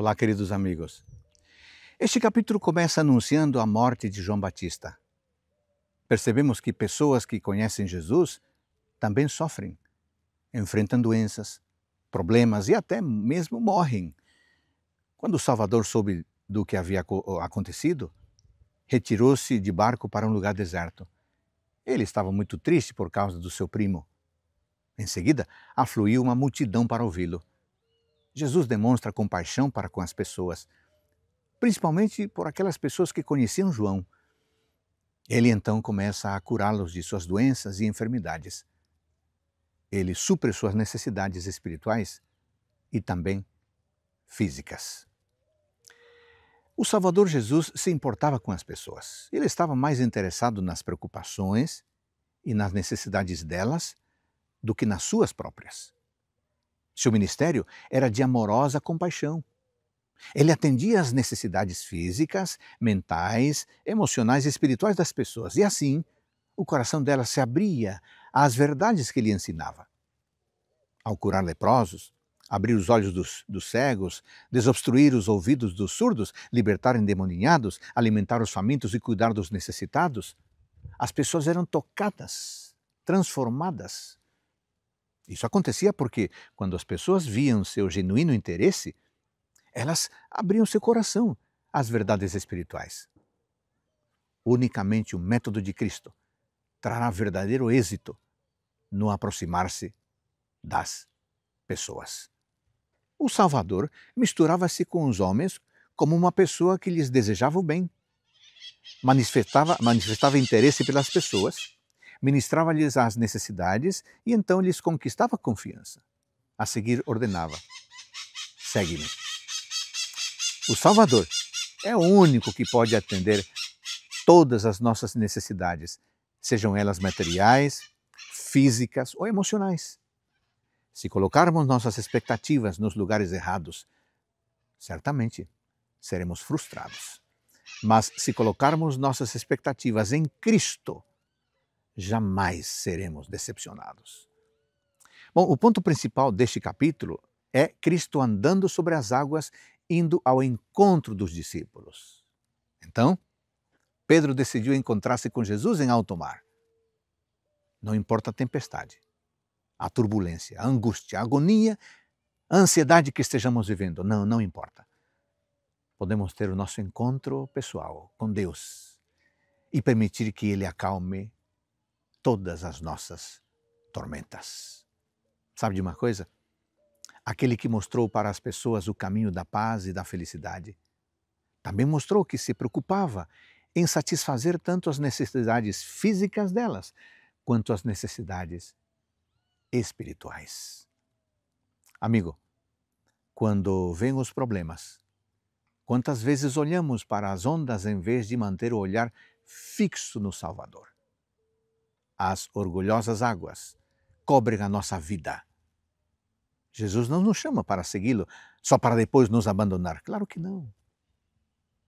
Olá, queridos amigos. Este capítulo começa anunciando a morte de João Batista. Percebemos que pessoas que conhecem Jesus também sofrem, enfrentam doenças, problemas e até mesmo morrem. Quando o Salvador soube do que havia acontecido, retirou-se de barco para um lugar deserto. Ele estava muito triste por causa do seu primo. Em seguida, afluiu uma multidão para ouvi-lo. Jesus demonstra compaixão para com as pessoas, principalmente por aquelas pessoas que conheciam João. Ele então começa a curá-los de suas doenças e enfermidades. Ele supre suas necessidades espirituais e também físicas. O Salvador Jesus se importava com as pessoas. Ele estava mais interessado nas preocupações e nas necessidades delas do que nas suas próprias. Seu ministério era de amorosa compaixão. Ele atendia às necessidades físicas, mentais, emocionais e espirituais das pessoas, e assim o coração dela se abria às verdades que ele ensinava. Ao curar leprosos, abrir os olhos dos, dos cegos, desobstruir os ouvidos dos surdos, libertar endemoninhados, alimentar os famintos e cuidar dos necessitados, as pessoas eram tocadas, transformadas isso acontecia porque, quando as pessoas viam seu genuíno interesse, elas abriam seu coração às verdades espirituais. Unicamente o método de Cristo trará verdadeiro êxito no aproximar-se das pessoas. O Salvador misturava-se com os homens como uma pessoa que lhes desejava o bem, manifestava, manifestava interesse pelas pessoas ministrava-lhes as necessidades e então lhes conquistava confiança. A seguir ordenava: Segue-me. O Salvador é o único que pode atender todas as nossas necessidades, sejam elas materiais, físicas ou emocionais. Se colocarmos nossas expectativas nos lugares errados, certamente seremos frustrados. Mas se colocarmos nossas expectativas em Cristo, jamais seremos decepcionados. Bom, o ponto principal deste capítulo é Cristo andando sobre as águas, indo ao encontro dos discípulos. Então, Pedro decidiu encontrar-se com Jesus em alto mar. Não importa a tempestade, a turbulência, a angústia, a agonia, a ansiedade que estejamos vivendo, não, não importa. Podemos ter o nosso encontro pessoal com Deus e permitir que Ele acalme todas as nossas tormentas. Sabe de uma coisa? Aquele que mostrou para as pessoas o caminho da paz e da felicidade, também mostrou que se preocupava em satisfazer tanto as necessidades físicas delas quanto as necessidades espirituais. Amigo, quando vêm os problemas, quantas vezes olhamos para as ondas em vez de manter o olhar fixo no Salvador? as orgulhosas águas cobrem a nossa vida. Jesus não nos chama para segui-lo só para depois nos abandonar. Claro que não.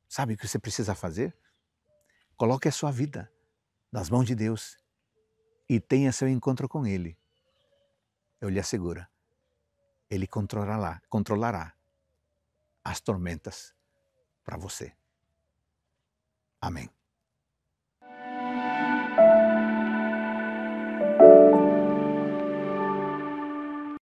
Sabe o que você precisa fazer? Coloque a sua vida nas mãos de Deus e tenha seu encontro com Ele. Eu lhe asseguro, Ele controlará, controlará as tormentas para você. Amém.